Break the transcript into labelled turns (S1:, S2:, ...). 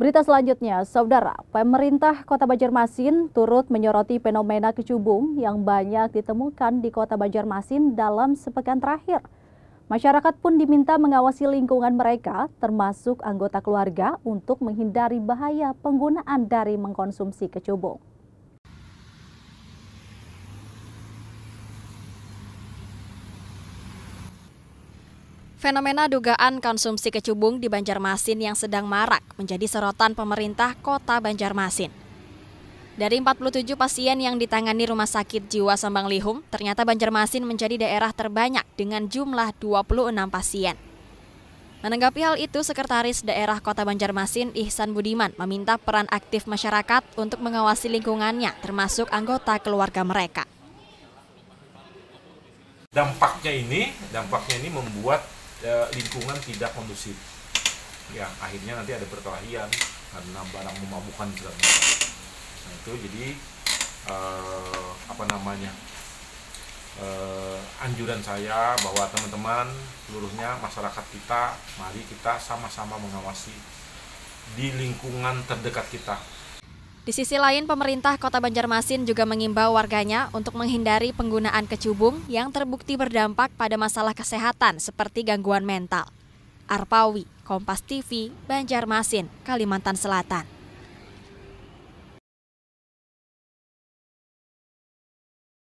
S1: Berita selanjutnya, Saudara, pemerintah Kota Banjarmasin turut menyoroti fenomena kecubung yang banyak ditemukan di Kota Banjarmasin dalam sepekan terakhir. Masyarakat pun diminta mengawasi lingkungan mereka, termasuk anggota keluarga, untuk menghindari bahaya penggunaan dari mengkonsumsi kecubung.
S2: Fenomena dugaan konsumsi kecubung di Banjarmasin yang sedang marak menjadi sorotan pemerintah kota Banjarmasin. Dari 47 pasien yang ditangani Rumah Sakit Jiwa Sambang Lihum, ternyata Banjarmasin menjadi daerah terbanyak dengan jumlah 26 pasien. Menanggapi hal itu, Sekretaris Daerah Kota Banjarmasin Ihsan Budiman meminta peran aktif masyarakat untuk mengawasi lingkungannya termasuk anggota keluarga mereka.
S3: Dampaknya ini, dampaknya ini membuat Ya, lingkungan tidak kondusif yang akhirnya nanti ada perkelahian karena barang memabukan segala nah itu jadi eh, apa namanya eh, anjuran saya bahwa teman-teman seluruhnya masyarakat kita mari kita sama-sama mengawasi di lingkungan terdekat kita
S2: di sisi lain, pemerintah kota Banjarmasin juga mengimbau warganya untuk menghindari penggunaan kecubung yang terbukti berdampak pada masalah kesehatan seperti gangguan mental. Arpawi, Kompas TV, Banjarmasin,
S3: Kalimantan Selatan.